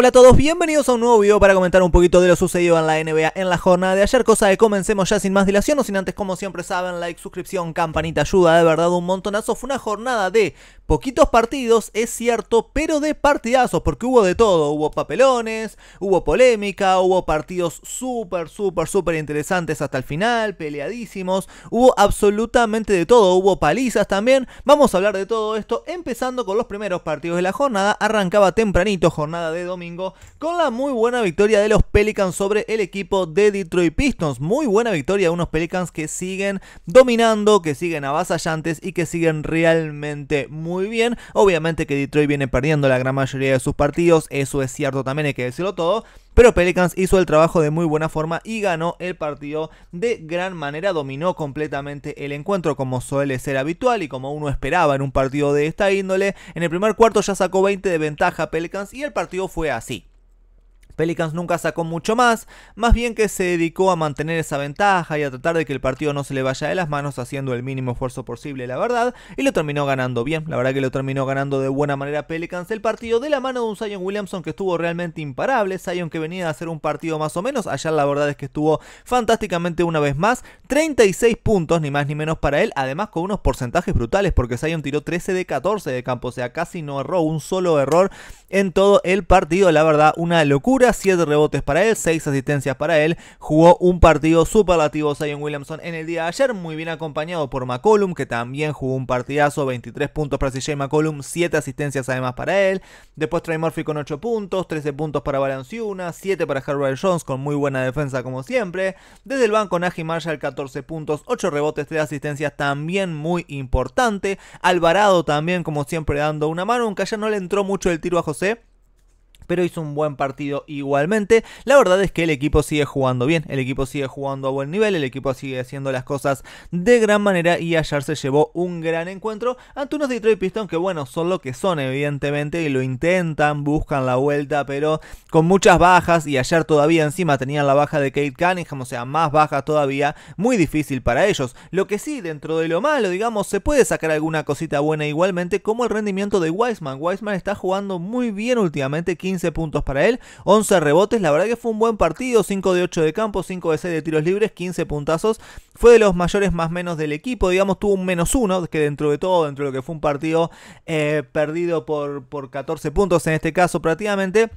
Hola a todos, bienvenidos a un nuevo video para comentar un poquito de lo sucedido en la NBA en la jornada de ayer, cosa de comencemos ya sin más dilación, o sin antes como siempre saben, like, suscripción, campanita, ayuda, de verdad un montonazo, fue una jornada de poquitos partidos, es cierto, pero de partidazos, porque hubo de todo, hubo papelones, hubo polémica, hubo partidos súper, súper, súper interesantes hasta el final, peleadísimos, hubo absolutamente de todo, hubo palizas también, vamos a hablar de todo esto, empezando con los primeros partidos de la jornada, arrancaba tempranito, jornada de domingo, con la muy buena victoria de los Pelicans sobre el equipo de Detroit Pistons. Muy buena victoria de unos Pelicans que siguen dominando, que siguen avasallantes y que siguen realmente muy bien. Obviamente que Detroit viene perdiendo la gran mayoría de sus partidos, eso es cierto también, hay que decirlo todo pero Pelicans hizo el trabajo de muy buena forma y ganó el partido de gran manera, dominó completamente el encuentro como suele ser habitual y como uno esperaba en un partido de esta índole. En el primer cuarto ya sacó 20 de ventaja Pelicans y el partido fue así. Pelicans nunca sacó mucho más, más bien que se dedicó a mantener esa ventaja y a tratar de que el partido no se le vaya de las manos haciendo el mínimo esfuerzo posible, la verdad, y lo terminó ganando bien, la verdad que lo terminó ganando de buena manera Pelicans el partido de la mano de un Zion Williamson que estuvo realmente imparable, Zion que venía a hacer un partido más o menos, allá la verdad es que estuvo fantásticamente una vez más, 36 puntos ni más ni menos para él, además con unos porcentajes brutales porque Zion tiró 13 de 14 de campo, o sea, casi no erró un solo error en todo el partido, la verdad, una locura 7 rebotes para él, 6 asistencias para él. Jugó un partido superlativo Zion Williamson en el día de ayer, muy bien acompañado por McCollum, que también jugó un partidazo, 23 puntos para CJ McCollum, 7 asistencias además para él. Después Trey Murphy con 8 puntos, 13 puntos para Valanciuna, 7 para Herbert Jones con muy buena defensa como siempre. Desde el banco Najee Marshall 14 puntos, 8 rebotes, 3 asistencias también muy importante. Alvarado también como siempre dando una mano, aunque ayer no le entró mucho el tiro a José pero hizo un buen partido igualmente. La verdad es que el equipo sigue jugando bien, el equipo sigue jugando a buen nivel, el equipo sigue haciendo las cosas de gran manera y ayer se llevó un gran encuentro ante unos Detroit Pistons que bueno, son lo que son evidentemente y lo intentan, buscan la vuelta, pero con muchas bajas y ayer todavía encima tenían la baja de Kate Cunningham, o sea, más baja todavía, muy difícil para ellos. Lo que sí, dentro de lo malo, digamos, se puede sacar alguna cosita buena igualmente como el rendimiento de Wiseman. Wiseman está jugando muy bien últimamente, 15 15 puntos para él, 11 rebotes, la verdad que fue un buen partido, 5 de 8 de campo, 5 de 6 de tiros libres, 15 puntazos, fue de los mayores más menos del equipo, digamos tuvo un menos 1, que dentro de todo, dentro de lo que fue un partido eh, perdido por, por 14 puntos en este caso prácticamente,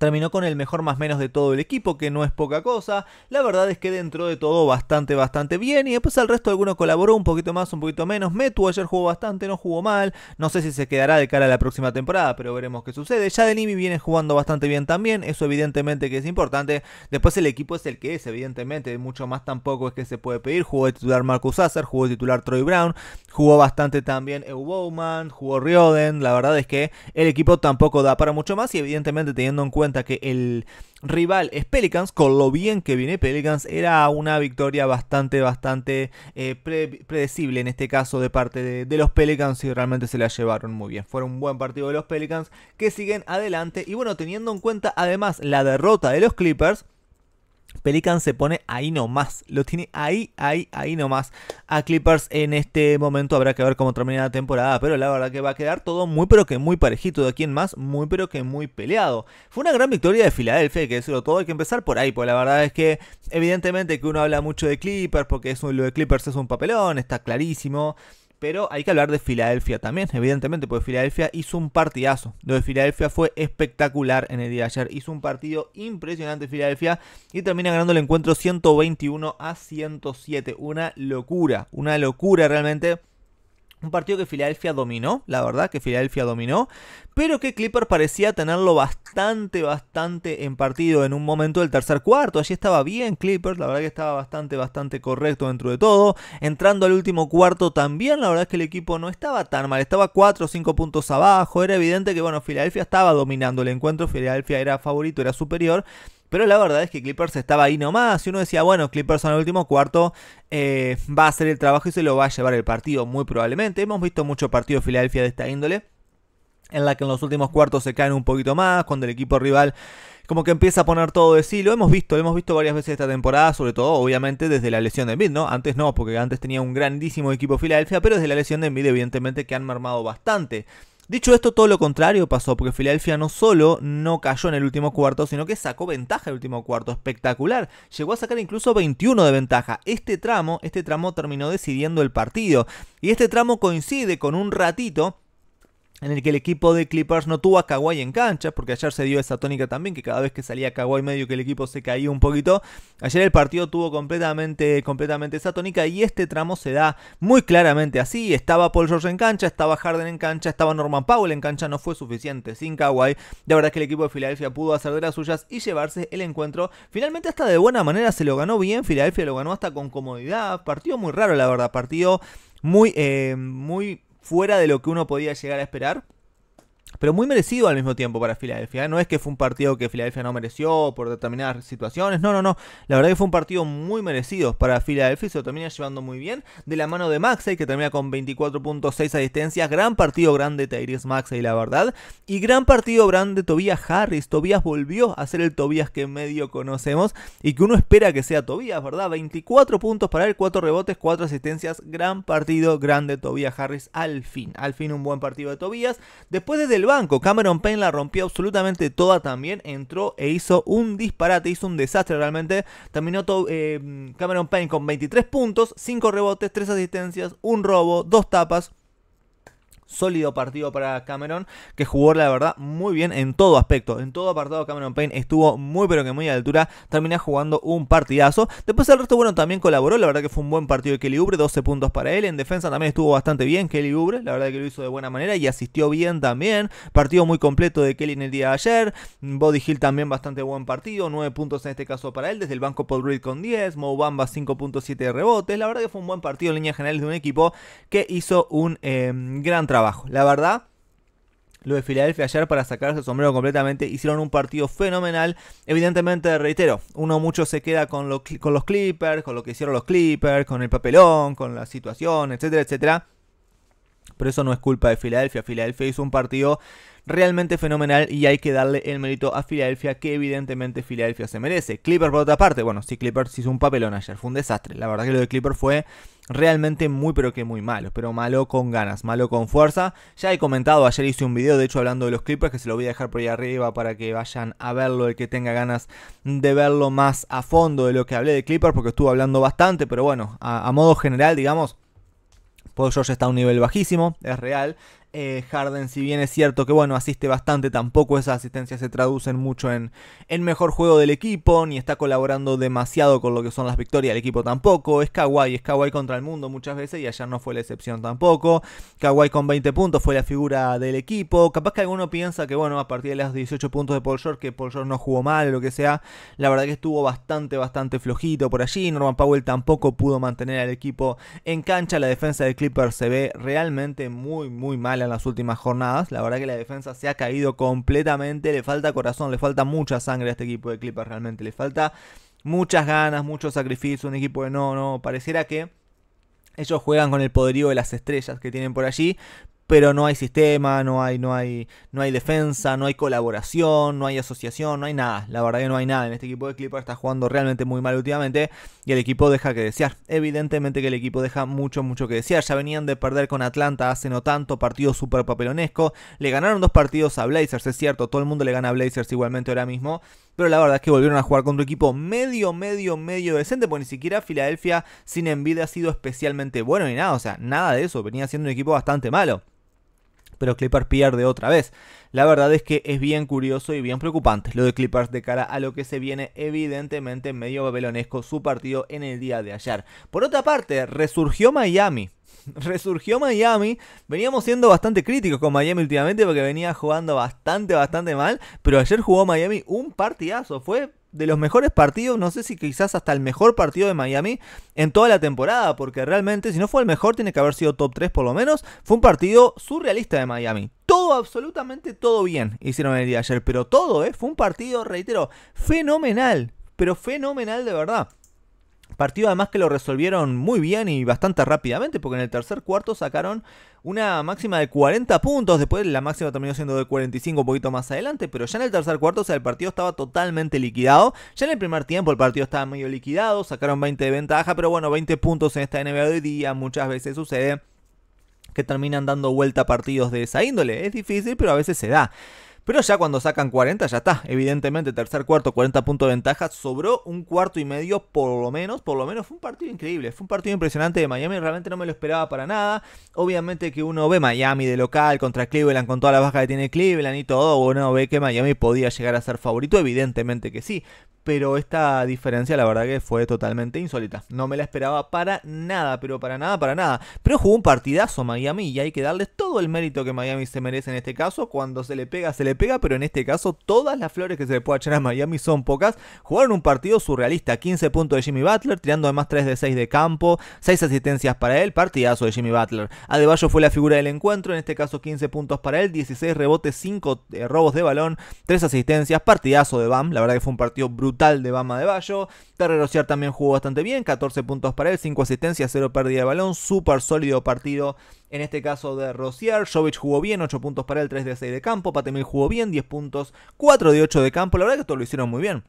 Terminó con el mejor más menos de todo el equipo, que no es poca cosa. La verdad es que dentro de todo bastante, bastante bien. Y después al resto alguno colaboró un poquito más, un poquito menos. Metu ayer jugó bastante, no jugó mal. No sé si se quedará de cara a la próxima temporada, pero veremos qué sucede. Ya Denimi viene jugando bastante bien también. Eso evidentemente que es importante. Después el equipo es el que es, evidentemente. Mucho más tampoco es que se puede pedir. Jugó de titular Marcus Sasser, jugó de titular Troy Brown. Jugó bastante también Ew jugó Rioden. La verdad es que el equipo tampoco da para mucho más. Y evidentemente teniendo en cuenta que el rival es Pelicans, con lo bien que viene Pelicans, era una victoria bastante, bastante eh, predecible en este caso de parte de, de, los Pelicans y realmente se la llevaron muy bien. Fue un buen partido de los Pelicans que siguen adelante y bueno, teniendo en cuenta además la derrota de los Clippers, Pelican se pone ahí nomás, lo tiene ahí, ahí, ahí nomás. A Clippers en este momento habrá que ver cómo termina la temporada, pero la verdad que va a quedar todo muy pero que muy parejito de aquí en más, muy pero que muy peleado. Fue una gran victoria de Filadelfia, hay que decirlo todo, hay que empezar por ahí, pues la verdad es que evidentemente que uno habla mucho de Clippers, porque es lo de Clippers es un papelón, está clarísimo, pero hay que hablar de Filadelfia también, evidentemente, porque Filadelfia hizo un partidazo. Lo de Filadelfia fue espectacular en el día de ayer. Hizo un partido impresionante Filadelfia y termina ganando el encuentro 121 a 107. Una locura, una locura realmente. Un partido que Filadelfia dominó, la verdad que Filadelfia dominó, pero que Clipper parecía tenerlo bastante, bastante en partido en un momento del tercer cuarto. Allí estaba bien Clippers, la verdad que estaba bastante, bastante correcto dentro de todo. Entrando al último cuarto también, la verdad es que el equipo no estaba tan mal, estaba 4 o 5 puntos abajo. Era evidente que, bueno, Filadelfia estaba dominando el encuentro, Filadelfia era favorito, era superior. Pero la verdad es que Clippers estaba ahí nomás. Y uno decía, bueno, Clippers en el último cuarto eh, va a hacer el trabajo y se lo va a llevar el partido, muy probablemente. Hemos visto mucho partido Filadelfia de esta índole. En la que en los últimos cuartos se caen un poquito más. Cuando el equipo rival como que empieza a poner todo de sí. Lo hemos visto, lo hemos visto varias veces esta temporada, sobre todo obviamente desde la lesión de Embiid, ¿no? Antes no, porque antes tenía un grandísimo equipo Filadelfia, pero desde la lesión de Embiid evidentemente que han mermado bastante Dicho esto, todo lo contrario pasó, porque Filadelfia no solo no cayó en el último cuarto, sino que sacó ventaja en el último cuarto, espectacular. Llegó a sacar incluso 21 de ventaja. Este tramo, este tramo terminó decidiendo el partido. Y este tramo coincide con un ratito en el que el equipo de Clippers no tuvo a Kawhi en cancha, porque ayer se dio esa tónica también, que cada vez que salía Kawhi medio que el equipo se caía un poquito. Ayer el partido tuvo completamente, completamente esa tónica y este tramo se da muy claramente así. Estaba Paul George en cancha, estaba Harden en cancha, estaba Norman Powell en cancha, no fue suficiente sin Kawhi. de verdad es que el equipo de Filadelfia pudo hacer de las suyas y llevarse el encuentro. Finalmente hasta de buena manera se lo ganó bien, Filadelfia lo ganó hasta con comodidad. Partido muy raro, la verdad, partido muy, eh, muy fuera de lo que uno podía llegar a esperar pero muy merecido al mismo tiempo para Filadelfia. ¿eh? No es que fue un partido que Filadelfia no mereció por determinadas situaciones, no, no, no. La verdad que fue un partido muy merecido para Filadelfia se lo termina llevando muy bien. De la mano de Maxey, que termina con 24.6 asistencias. Gran partido grande de Tyrese Maxey, la verdad. Y gran partido grande Tobias Harris. Tobias volvió a ser el Tobias que medio conocemos y que uno espera que sea Tobias, ¿verdad? 24 puntos para él, 4 rebotes, 4 asistencias. Gran partido grande Tobias Harris al fin. Al fin un buen partido de Tobias. Después de el banco. Cameron Payne la rompió absolutamente toda también. Entró e hizo un disparate, hizo un desastre realmente. Terminó eh, Cameron Payne con 23 puntos, 5 rebotes, 3 asistencias, un robo, 2 tapas sólido partido para Cameron, que jugó la verdad muy bien en todo aspecto, en todo apartado Cameron Payne estuvo muy pero que muy a altura, termina jugando un partidazo. Después el resto, bueno, también colaboró, la verdad que fue un buen partido de Kelly Ubre, 12 puntos para él, en defensa también estuvo bastante bien Kelly Ubre, la verdad que lo hizo de buena manera y asistió bien también, partido muy completo de Kelly en el día de ayer, Body Hill también bastante buen partido, 9 puntos en este caso para él, desde el banco Paul Reed con 10, Mo Bamba 5.7 rebotes, la verdad que fue un buen partido en líneas generales de un equipo que hizo un eh, gran trabajo abajo La verdad, lo de Filadelfia ayer para sacarse el sombrero completamente hicieron un partido fenomenal. Evidentemente, reitero, uno mucho se queda con, con los Clippers, con lo que hicieron los Clippers, con el papelón, con la situación, etcétera, etcétera. Pero eso no es culpa de Filadelfia. Filadelfia hizo un partido realmente fenomenal y hay que darle el mérito a Filadelfia, que evidentemente Filadelfia se merece. Clipper por otra parte, bueno, sí, Clipper hizo un papelón ayer, fue un desastre. La verdad que lo de Clipper fue realmente muy pero que muy malo, pero malo con ganas, malo con fuerza. Ya he comentado, ayer hice un video de hecho hablando de los Clippers que se lo voy a dejar por ahí arriba para que vayan a verlo, el que tenga ganas de verlo más a fondo de lo que hablé de Clipper porque estuve hablando bastante, pero bueno, a, modo general digamos, Paul ya está a un nivel bajísimo, es real, eh, Harden, si bien es cierto que bueno, asiste bastante, tampoco esas asistencias se traducen mucho en, el mejor juego del equipo, ni está colaborando demasiado con lo que son las victorias del equipo tampoco. Es Kawhi, es Kawhi contra el mundo muchas veces y ayer no fue la excepción tampoco. Kawhi con 20 puntos fue la figura del equipo. Capaz que alguno piensa que bueno, a partir de los 18 puntos de Paul George, que Paul George no jugó mal o lo que sea, la verdad que estuvo bastante, bastante flojito por allí. Norman Powell tampoco pudo mantener al equipo en cancha. La defensa de Clippers se ve realmente muy, muy mal en las últimas jornadas. La verdad que la defensa se ha caído completamente. Le falta corazón, le falta mucha sangre a este equipo de Clippers realmente. Le falta muchas ganas, mucho sacrificio. Un equipo de no, no. Pareciera que ellos juegan con el poderío de las estrellas que tienen por allí, pero no hay sistema, no hay, no hay, no hay defensa, no hay colaboración, no hay asociación, no hay nada. La verdad que no hay nada. En este equipo de Clippers está jugando realmente muy mal últimamente y el equipo deja que desear. Evidentemente que el equipo deja mucho, mucho que desear. Ya venían de perder con Atlanta hace no tanto, partido súper papelonesco. Le ganaron dos partidos a Blazers, es cierto, todo el mundo le gana a Blazers igualmente ahora mismo. Pero la verdad es que volvieron a jugar contra un equipo medio, medio, medio decente, porque ni siquiera Filadelfia sin envidia ha sido especialmente bueno ni nada. O sea, nada de eso. Venía siendo un equipo bastante malo pero Clippers pierde otra vez. La verdad es que es bien curioso y bien preocupante lo de Clippers de cara a lo que se viene evidentemente medio babelonesco su partido en el día de ayer. Por otra parte, resurgió Miami. Resurgió Miami, veníamos siendo bastante críticos con Miami últimamente porque venía jugando bastante, bastante mal, pero ayer jugó Miami un partidazo, fue de los mejores partidos, no sé si quizás hasta el mejor partido de Miami en toda la temporada, porque realmente si no fue el mejor tiene que haber sido top 3 por lo menos, fue un partido surrealista de Miami. Todo, absolutamente todo bien hicieron el día ayer, pero todo, ¿eh? fue un partido, reitero, fenomenal, pero fenomenal de verdad. Partido además que lo resolvieron muy bien y bastante rápidamente, porque en el tercer cuarto sacaron una máxima de 40 puntos, después la máxima terminó siendo de 45 un poquito más adelante, pero ya en el tercer cuarto, o sea, el partido estaba totalmente liquidado, ya en el primer tiempo el partido estaba medio liquidado, sacaron 20 de ventaja, pero bueno, 20 puntos en esta NBA hoy día muchas veces sucede que terminan dando vuelta partidos de esa índole, es difícil, pero a veces se da. Pero ya cuando sacan 40, ya está. Evidentemente, tercer cuarto, 40 puntos de ventaja. Sobró un cuarto y medio, por lo menos. Por lo menos fue un partido increíble. Fue un partido impresionante de Miami. Realmente no me lo esperaba para nada. Obviamente que uno ve Miami de local contra Cleveland con toda la baja que tiene Cleveland y todo. Uno ve que Miami podía llegar a ser favorito. Evidentemente que sí pero esta diferencia la verdad que fue totalmente insólita. No me la esperaba para nada, pero para nada, para nada. Pero jugó un partidazo Miami y hay que darle todo el mérito que Miami se merece en este caso. Cuando se le pega, se le pega, pero en este caso todas las flores que se le puede echar a Miami son pocas. Jugaron un partido surrealista, 15 puntos de Jimmy Butler, tirando además 3 de 6 de campo, 6 asistencias para él, partidazo de Jimmy Butler. Adebayo fue la figura del encuentro, en este caso 15 puntos para él, 16 rebotes, 5 eh, robos de balón, 3 asistencias, partidazo de BAM, la verdad que fue un partido brutal Tal de Bama de Bayo. Rociar también jugó bastante bien, 14 puntos para él, 5 asistencias, 0 pérdida de balón, súper sólido partido en este caso de Rociar, Jovic jugó bien, 8 puntos para él, 3 de 6 de campo. Patemil jugó bien, 10 puntos, 4 de 8 de campo. La verdad que todos lo hicieron muy bien.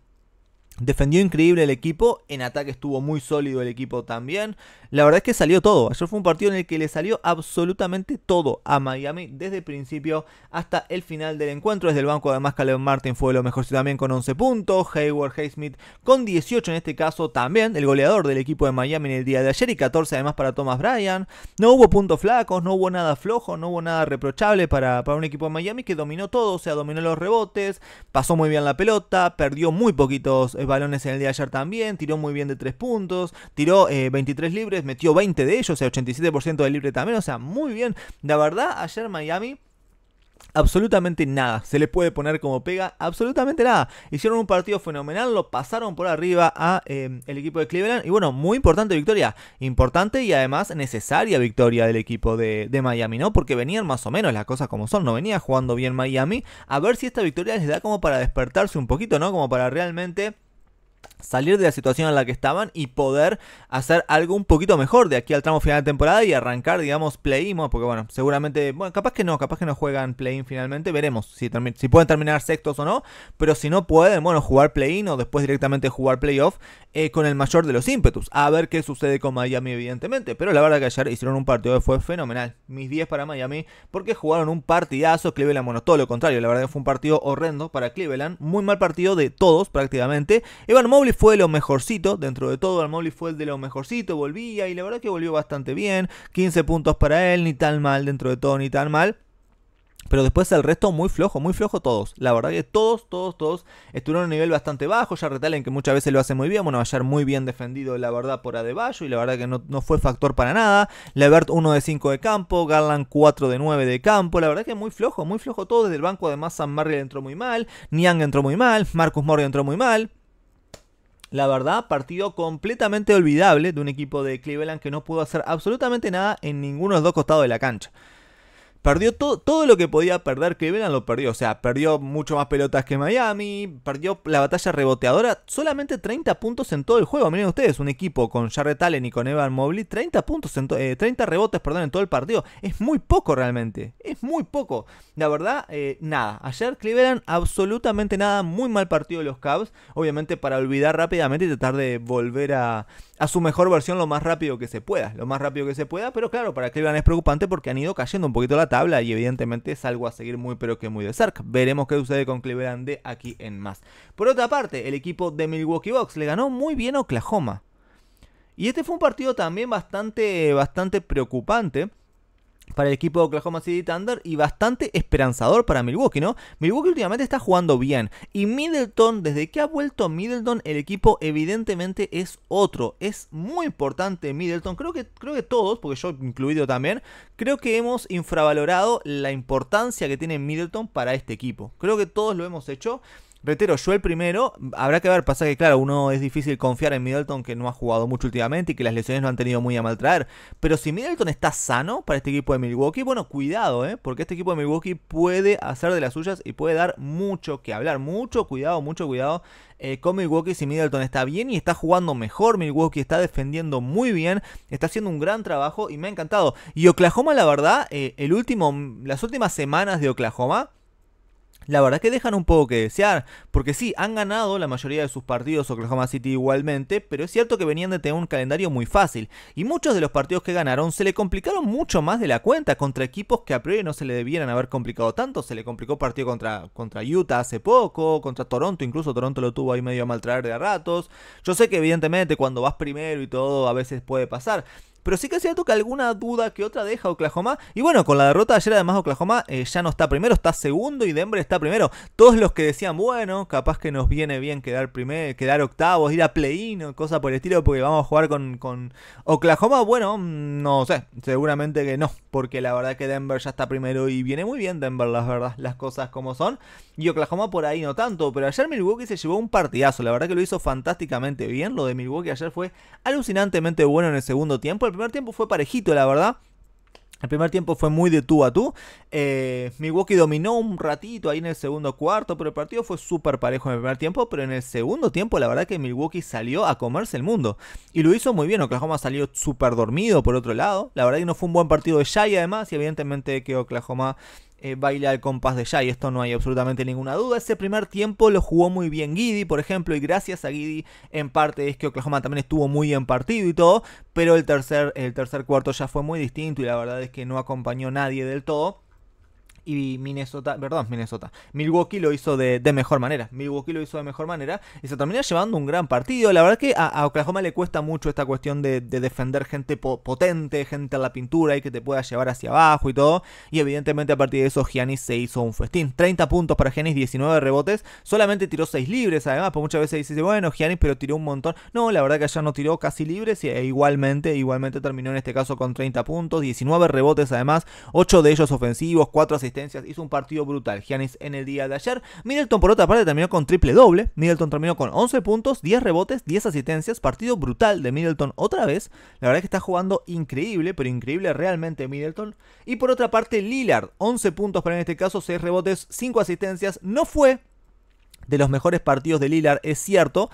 Defendió increíble el equipo, en ataque estuvo muy sólido el equipo también. La verdad es que salió todo. Ayer fue un partido en el que le salió absolutamente todo a Miami desde el principio hasta el final del encuentro. Desde el banco además Caleb Martin fue lo mejor también con 11 puntos. Hayward Haysmith con 18 en este caso también. El goleador del equipo de Miami en el día de ayer y 14 además para Thomas Bryan. No hubo puntos flacos, no hubo nada flojo, no hubo nada reprochable para, para un equipo de Miami que dominó todo. O sea, dominó los rebotes, pasó muy bien la pelota, perdió muy poquitos... Eh, balones en el día de ayer también, tiró muy bien de tres puntos, tiró 23 eh, libres, metió 20 de ellos, o sea, 87% de libre también, o sea, muy bien. La verdad, ayer Miami absolutamente nada. Se le puede poner como pega absolutamente nada. Hicieron un partido fenomenal, lo pasaron por arriba a eh, el equipo de Cleveland. Y bueno, muy importante victoria. Importante y además necesaria victoria del equipo de, de, Miami, ¿no? Porque venían más o menos las cosas como son. No venía jugando bien Miami. A ver si esta victoria les da como para despertarse un poquito, ¿no? Como para realmente salir de la situación en la que estaban y poder hacer algo un poquito mejor de aquí al tramo final de temporada y arrancar, digamos, play-in, porque bueno, seguramente, bueno, capaz que no, capaz que no juegan play-in finalmente, veremos si, si pueden terminar sextos o no, pero si no pueden, bueno, jugar play-in o después directamente jugar playoff eh, con el mayor de los ímpetus, a ver qué sucede con Miami evidentemente, pero la verdad que ayer hicieron un partido que fue fenomenal, mis 10 para Miami, porque jugaron un partidazo, Cleveland, bueno, todo lo contrario, la verdad que fue un partido horrendo para Cleveland, muy mal partido de todos prácticamente, y Mobley fue lo mejorcito, dentro de todo, Al fue el de lo mejorcito, volvía y la verdad que volvió bastante bien. 15 puntos para él, ni tan mal dentro de todo, ni tan mal. Pero después el resto muy flojo, muy flojo todos. La verdad que todos, todos, todos estuvieron a un nivel bastante bajo. Ya Retalen que muchas veces lo hace muy bien. Bueno, ayer muy bien defendido, la verdad, por Adebayo. Y la verdad que no, fue factor para nada. Levert 1 de 5 de campo. Garland 4 de 9 de campo. La verdad que muy flojo, muy flojo todo. Desde el banco además San Marriott entró muy mal. Niang entró muy mal. Marcus Morgan entró muy mal. La verdad, partido completamente olvidable de un equipo de Cleveland que no pudo hacer absolutamente nada en ninguno de los dos costados de la cancha. Perdió todo, todo lo que podía perder. Cleveland lo perdió. O sea, perdió mucho más pelotas que Miami. Perdió la batalla reboteadora. Solamente 30 puntos en todo el juego. Miren ustedes, un equipo con Jarrett Allen y con Evan Mobley. 30 puntos en 30 eh, rebotes, perdón, en todo el partido. Es muy poco realmente. Es muy poco. La verdad, eh, nada. Ayer Cleveland absolutamente nada. Muy mal partido de los Cavs. Obviamente para olvidar rápidamente y tratar de volver a, a su mejor versión lo más rápido que se pueda. Lo más rápido que se pueda. Pero claro, para Cleveland es preocupante porque han ido cayendo un poquito la tabla y evidentemente es algo a seguir muy pero que muy de cerca. Veremos qué sucede con Cleveland de aquí en más. Por otra parte, el equipo de Milwaukee Bucks le ganó muy bien a Oklahoma. Y este fue un partido también bastante, bastante preocupante para el equipo de Oklahoma City Thunder y bastante esperanzador para Milwaukee, ¿no? Milwaukee últimamente está jugando bien y Middleton, desde que ha vuelto Middleton, el equipo evidentemente es otro. Es muy importante Middleton, creo que, creo que todos, porque yo incluido también, creo que hemos infravalorado la importancia que tiene Middleton para este equipo. Creo que todos lo hemos hecho. Reitero, yo el primero, habrá que ver, pasa que claro, uno es difícil confiar en Middleton que no ha jugado mucho últimamente y que las lesiones no han tenido muy a traer. pero si Middleton está sano para este equipo de Milwaukee, bueno, cuidado, ¿eh? porque este equipo de Milwaukee puede hacer de las suyas y puede dar mucho que hablar, mucho cuidado, mucho cuidado eh, con Milwaukee si Middleton está bien y está jugando mejor, Milwaukee está defendiendo muy bien, está haciendo un gran trabajo y me ha encantado. Y Oklahoma, la verdad, eh, el último, las últimas semanas de Oklahoma, la verdad que dejan un poco que desear, porque sí, han ganado la mayoría de sus partidos Oklahoma City igualmente, pero es cierto que venían de tener un calendario muy fácil, y muchos de los partidos que ganaron se le complicaron mucho más de la cuenta contra equipos que a priori no se le debieran haber complicado tanto, se le complicó partido contra, contra Utah hace poco, contra Toronto, incluso Toronto lo tuvo ahí medio a maltraer de a ratos, yo sé que evidentemente cuando vas primero y todo a veces puede pasar, pero sí que se alguna duda que otra deja Oklahoma. Y bueno, con la derrota de ayer, además, Oklahoma eh, ya no está primero, está segundo y Denver está primero. Todos los que decían, bueno, capaz que nos viene bien quedar primer quedar octavos, ir a play-in o cosa por el estilo, porque vamos a jugar con, con Oklahoma. Bueno, mm, no sé, seguramente que no, porque la verdad que Denver ya está primero y viene muy bien Denver, las verdad, las cosas como son. Y Oklahoma por ahí no tanto, pero ayer Milwaukee se llevó un partidazo. La verdad que lo hizo fantásticamente bien. Lo de Milwaukee ayer fue alucinantemente bueno en el segundo tiempo. El primer tiempo fue parejito, la verdad. El primer tiempo fue muy de tú a tú. Eh, Milwaukee dominó un ratito ahí en el segundo cuarto, pero el partido fue súper parejo en el primer tiempo. Pero en el segundo tiempo, la verdad que Milwaukee salió a comerse el mundo. Y lo hizo muy bien. Oklahoma salió súper dormido por otro lado. La verdad que no fue un buen partido de Shai, además. Y evidentemente que Oklahoma eh, baila al compás de ya y esto no hay absolutamente ninguna duda. Ese primer tiempo lo jugó muy bien Giddy, por ejemplo, y gracias a Giddy en parte es que Oklahoma también estuvo muy en partido y todo, pero el tercer, el tercer cuarto ya fue muy distinto y la verdad es que no acompañó nadie del todo y Minnesota, perdón, Minnesota, Milwaukee lo hizo de, mejor manera. Milwaukee lo hizo de mejor manera y se termina llevando un gran partido. La verdad que a, Oklahoma le cuesta mucho esta cuestión de, defender gente potente, gente a la pintura y que te pueda llevar hacia abajo y todo. Y evidentemente a partir de eso Giannis se hizo un festín. 30 puntos para Giannis, 19 rebotes, solamente tiró 6 libres además, Pues muchas veces dices, bueno, Giannis pero tiró un montón. No, la verdad que allá no tiró casi libres e igualmente, igualmente terminó en este caso con 30 puntos, 19 rebotes además, 8 de ellos ofensivos, 4 asistentes hizo un partido brutal. Giannis en el día de ayer. Middleton por otra parte terminó con triple doble. Middleton terminó con 11 puntos, 10 rebotes, 10 asistencias. Partido brutal de Middleton otra vez. La verdad es que está jugando increíble, pero increíble realmente Middleton. Y por otra parte Lillard, 11 puntos pero en este caso, 6 rebotes, 5 asistencias. No fue de los mejores partidos de Lillard, es cierto,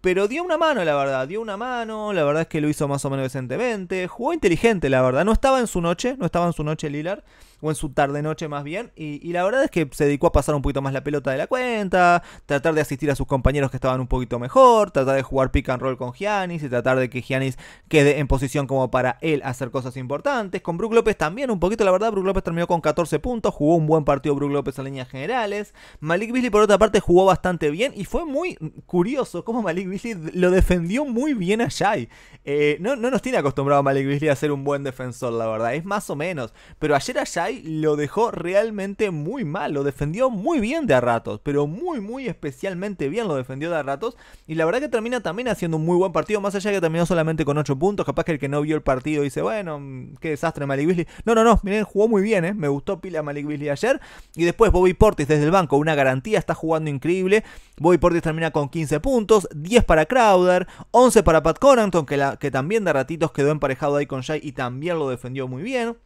pero dio una mano, la verdad, dio una mano, la verdad es que lo hizo más o menos decentemente, jugó inteligente, la verdad, no estaba en su noche, no estaba en su noche Lillard, o en su tarde-noche más bien. Y, la verdad es que se dedicó a pasar un poquito más la pelota de la cuenta, tratar de asistir a sus compañeros que estaban un poquito mejor, tratar de jugar pick and roll con Giannis y tratar de que Giannis quede en posición como para él hacer cosas importantes. Con Brook López también un poquito, la verdad, Brook López terminó con 14 puntos, jugó un buen partido Brook López en líneas generales. Malik Beasley por otra parte jugó bastante bien y fue muy curioso cómo Malik Beasley lo defendió muy bien a Shai. Eh, no, no nos tiene acostumbrado Malik Beasley a ser un buen defensor, la verdad, es más o menos. Pero ayer a Shai lo dejó realmente muy mal, lo defendió muy bien de a ratos, pero muy, muy especialmente bien lo defendió de a ratos. Y la verdad que termina también haciendo un muy buen partido, más allá que terminó solamente con 8 puntos. Capaz que el que no vio el partido dice, bueno, mm, qué desastre Malik Beasley. No, no, no, miren, jugó muy bien, ¿eh? me gustó pila Malik Beasley ayer. Y después Bobby Portis desde el banco, una garantía, está jugando increíble. Bobby Portis termina con 15 puntos, 10 para Crowder, 11 para Pat Conanton, que, que también de ratitos quedó emparejado ahí con Shai y también lo defendió muy bien.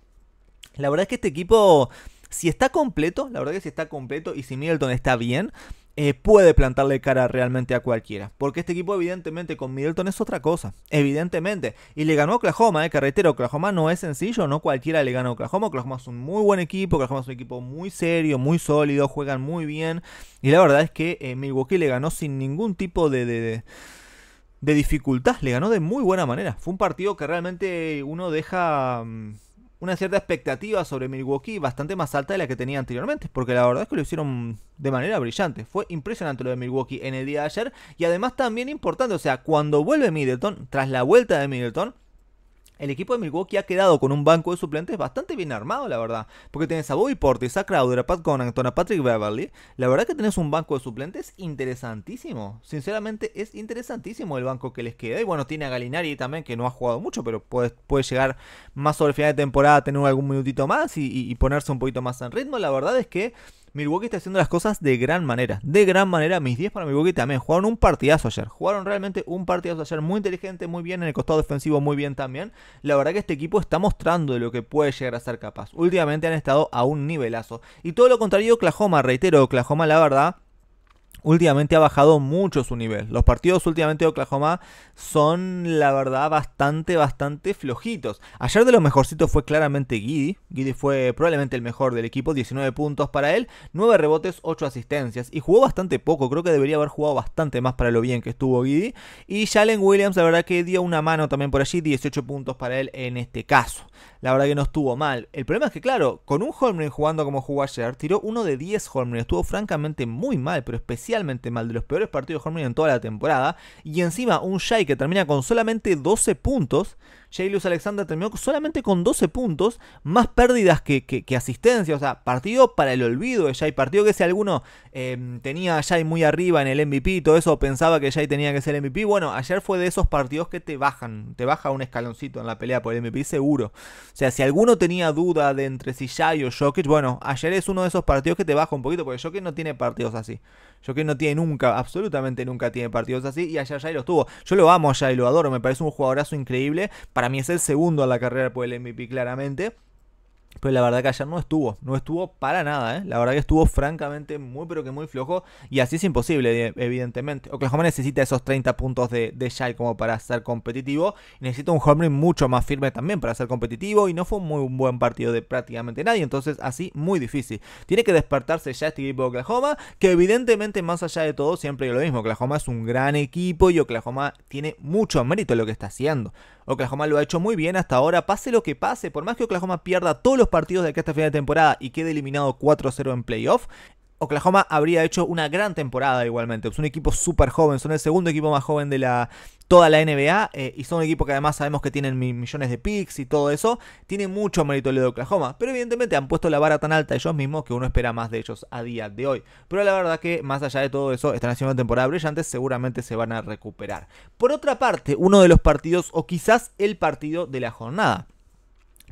La verdad es que este equipo, si está completo, la verdad es que si está completo y si Middleton está bien, eh, puede plantarle cara realmente a cualquiera. Porque este equipo, evidentemente, con Middleton es otra cosa. Evidentemente. Y le ganó Oklahoma, eh, carretero. Oklahoma no es sencillo, no cualquiera le gana a Oklahoma. Oklahoma es un muy buen equipo, Oklahoma es un equipo muy serio, muy sólido, juegan muy bien. Y la verdad es que eh, Milwaukee le ganó sin ningún tipo de dificultad, le ganó de muy buena manera. Fue un partido que realmente uno deja mm, una cierta expectativa sobre Milwaukee bastante más alta de la que tenía anteriormente, porque la verdad es que lo hicieron de manera brillante. Fue impresionante lo de Milwaukee en el día de ayer y además también importante, o sea, cuando vuelve Middleton, tras la vuelta de Middleton, el equipo de Milwaukee ha quedado con un banco de suplentes bastante bien armado, la verdad. Porque tenés a Bobby Portis, a Crowder, a Pat Connaughton, a Patrick Beverly. La verdad que tenés un banco de suplentes interesantísimo. Sinceramente es interesantísimo el banco que les queda. Y bueno, tiene a Galinari también, que no ha jugado mucho, pero puede, puede llegar más sobre el final de temporada, tener algún minutito más y ponerse un poquito más en ritmo. La verdad es que Milwaukee está haciendo las cosas de gran manera. De gran manera, mis 10 para Milwaukee también. Jugaron un partidazo ayer. Jugaron realmente un partidazo ayer. Muy inteligente, muy bien. En el costado defensivo, muy bien también. La verdad que este equipo está mostrando de lo que puede llegar a ser capaz. Últimamente han estado a un nivelazo. Y todo lo contrario, Oklahoma, reitero, Oklahoma, la verdad últimamente ha bajado mucho su nivel. Los partidos últimamente de Oklahoma son, la verdad, bastante, bastante flojitos. Ayer de los mejorcitos fue claramente Giddy. Giddy fue probablemente el mejor del equipo, 19 puntos para él, 9 rebotes, 8 asistencias. Y jugó bastante poco, creo que debería haber jugado bastante más para lo bien que estuvo Giddy. Y Jalen Williams, la verdad que dio una mano también por allí, 18 puntos para él en este caso. La verdad que no estuvo mal. El problema es que, claro, con un Holmgren jugando como jugó ayer, tiró uno de 10 Holmgren. Estuvo francamente muy mal, pero especialmente especialmente mal, de los peores partidos de en toda la temporada. Y encima un Shai que termina con solamente 12 puntos. Jailus Alexander terminó solamente con 12 puntos, más pérdidas que, asistencia. O sea, partido para el olvido de Jai. Partido que si alguno em, tenía a muy arriba en el MVP y todo eso, pensaba que Jai tenía que ser MVP. Bueno, ayer fue de esos partidos que te bajan, te baja un escaloncito en la pelea por el MVP, seguro. O sea, si alguno tenía duda de entre si Jai o Jokic, bueno, ayer es uno de esos partidos que te baja un poquito, porque Jokic no tiene partidos así que no tiene nunca, absolutamente nunca tiene partidos así. Y allá y lo tuvo. Yo lo amo a y lo adoro. Me parece un jugadorazo increíble. Para mí es el segundo a la carrera por el MVP, claramente. Pero la verdad que ayer no estuvo, no estuvo para nada, ¿eh? La verdad que estuvo francamente muy pero que muy flojo y así es imposible, eh, evidentemente. Oklahoma necesita esos 30 puntos de, de como para ser competitivo. necesita un hombre mucho más firme también para ser competitivo y no fue un buen partido de prácticamente nadie, entonces así muy difícil. Tiene que despertarse ya este equipo de Oklahoma, que evidentemente más allá de todo siempre es lo mismo. Oklahoma es un gran equipo y Oklahoma tiene mucho mérito en lo que está haciendo. Oklahoma lo ha hecho muy bien hasta ahora, pase lo que pase, por más que Oklahoma pierda todos los partidos de aquí hasta final de temporada y quede eliminado 4-0 en playoff, Oklahoma habría hecho una gran temporada igualmente. Es un equipo súper joven, son el segundo equipo más joven de toda la NBA eh, y son un equipo que además sabemos que tienen millones de picks y todo eso. Tiene mucho mérito el de Oklahoma, pero evidentemente han puesto la vara tan alta ellos mismos que uno espera más de ellos a día de hoy. Pero la verdad que más allá de todo eso, están haciendo una temporada brillante, seguramente se van a recuperar. Por otra parte, uno de los partidos o quizás el partido de la jornada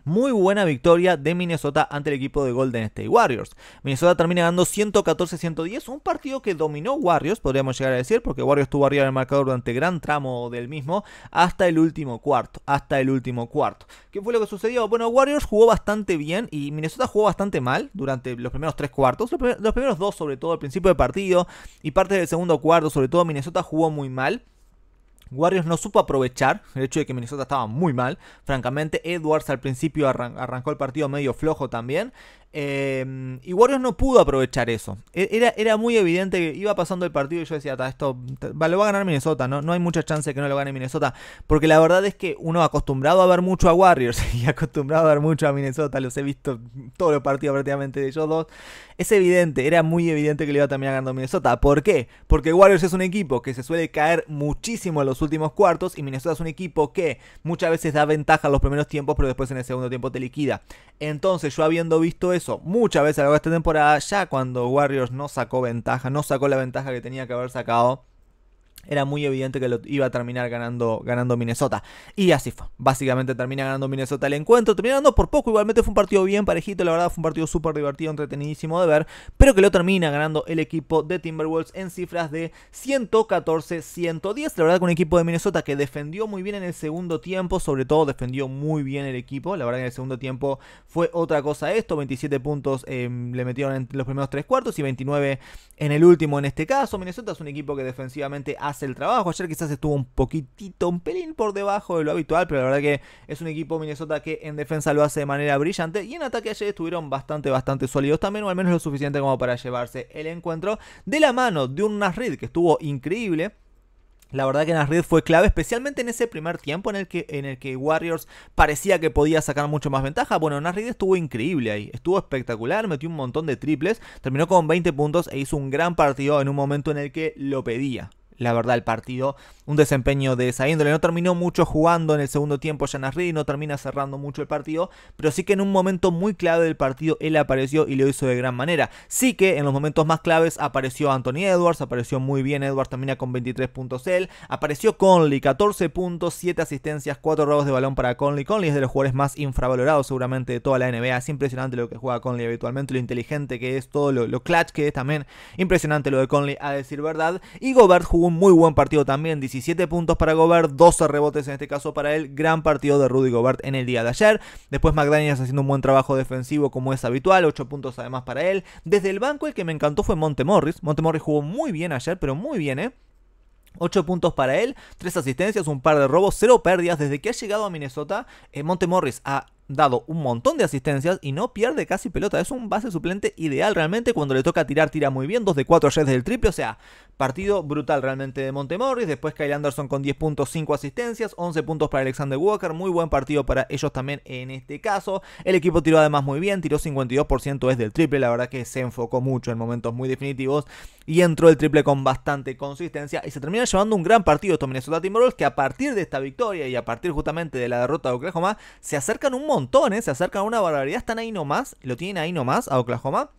muy buena victoria de Minnesota ante el equipo de Golden State Warriors. Minnesota termina ganando 114-110, un partido que dominó Warriors, podríamos llegar a decir, porque Warriors estuvo arriba del marcador durante gran tramo del mismo, hasta el último cuarto, hasta el último cuarto. ¿Qué fue lo que sucedió? Bueno, Warriors jugó bastante bien y Minnesota jugó bastante mal durante los primeros tres cuartos, los primeros dos sobre todo al principio del partido y parte del segundo cuarto, sobre todo Minnesota jugó muy mal. Warriors no supo aprovechar el hecho de que Minnesota estaba muy mal. Francamente, Edwards al principio arrancó el partido medio flojo también. Em, y Warriors no pudo aprovechar eso. E, era, era muy evidente que iba pasando el partido y yo decía, esto lo va a ganar Minnesota, ¿no? No hay mucha chance que no lo gane Minnesota. Porque la verdad es que uno acostumbrado a ver mucho a Warriors y acostumbrado a ver mucho a Minnesota, los he visto todos los partidos prácticamente de ellos dos. Es evidente, era muy evidente que le iba a terminar ganando Minnesota. ¿Por qué? Porque Warriors es un equipo que se suele caer muchísimo en los últimos cuartos y Minnesota es un equipo que muchas veces da ventaja en los primeros tiempos, pero después en el segundo tiempo te liquida. Entonces, yo habiendo visto eso, muchas veces a de esta temporada, ya cuando Warriors no sacó ventaja, no sacó la ventaja que tenía que haber sacado, era muy evidente que lo iba a terminar ganando, ganando Minnesota. Y así fue. Básicamente termina ganando Minnesota el encuentro. Terminando por poco. Igualmente fue un partido bien parejito. La verdad fue un partido súper divertido, entretenidísimo de ver. Pero que lo termina ganando el equipo de Timberwolves en cifras de 114-110. La verdad que un equipo de Minnesota que defendió muy bien en el segundo tiempo. Sobre todo defendió muy bien el equipo. La verdad en el segundo tiempo fue otra cosa esto. 27 puntos em, le metieron en los primeros tres cuartos y 29 en el último en este caso. Minnesota es un equipo que defensivamente ha el trabajo. Ayer quizás estuvo un poquitito, un pelín por debajo de lo habitual, pero la verdad que es un equipo Minnesota que en defensa lo hace de manera brillante y en ataque ayer estuvieron bastante, bastante sólidos también, o al menos lo suficiente como para llevarse el encuentro de la mano de un Nasrid que estuvo increíble. La verdad que Nasrid fue clave, especialmente en ese primer tiempo en el, que, en el que Warriors parecía que podía sacar mucho más ventaja. Bueno, Nasrid estuvo increíble ahí, estuvo espectacular, metió un montón de triples, terminó con 20 puntos e hizo un gran partido en un momento en el que lo pedía la verdad el partido. Un desempeño de esa índole. No terminó mucho jugando en el segundo tiempo Reed. no termina cerrando mucho el partido, pero sí que en un momento muy clave del partido él apareció y lo hizo de gran manera. Sí que en los momentos más claves apareció Anthony Edwards, apareció muy bien Edwards, termina con 23 puntos él, apareció Conley, 14 puntos, 7 asistencias, 4 robos de balón para Conley. Conley es de los jugadores más infravalorados seguramente de toda la NBA, es impresionante lo que juega Conley habitualmente, lo inteligente que es, todo lo, lo clutch que es también, impresionante lo de Conley a decir verdad. Y Gobert jugó un muy buen partido también, 17 puntos para Gobert, 12 rebotes en este caso para él, gran partido de Rudy Gobert en el día de ayer. Después McDaniels haciendo un buen trabajo defensivo como es habitual, 8 puntos además para él. Desde el banco el que me encantó fue Montemorris, Montemorris jugó muy bien ayer, pero muy bien, ¿eh? 8 puntos para él, 3 asistencias, un par de robos, 0 pérdidas. Desde que ha llegado a Minnesota, eh, Montemorris Morris ha dado un montón de asistencias y no pierde casi pelota. Es un base suplente ideal realmente. Cuando le toca tirar, tira muy bien. 2 de 4 ayer desde triple. O sea, partido brutal realmente de Montemorris. Después Kyle Anderson con 10 puntos, 5 asistencias. 11 puntos para Alexander Walker. Muy buen partido para ellos también en este caso. El equipo tiró además muy bien. Tiró 52% desde el triple. La verdad que se enfocó mucho en momentos muy definitivos. Y entró el triple con bastante consistencia. Y se termina llevando un gran partido estos Minnesota Timberwolves. Que a partir de esta victoria y a partir justamente de la derrota de Oklahoma. Se acercan un montón montones, se acercan a una barbaridad, están ahí nomás, lo tienen ahí nomás a Oklahoma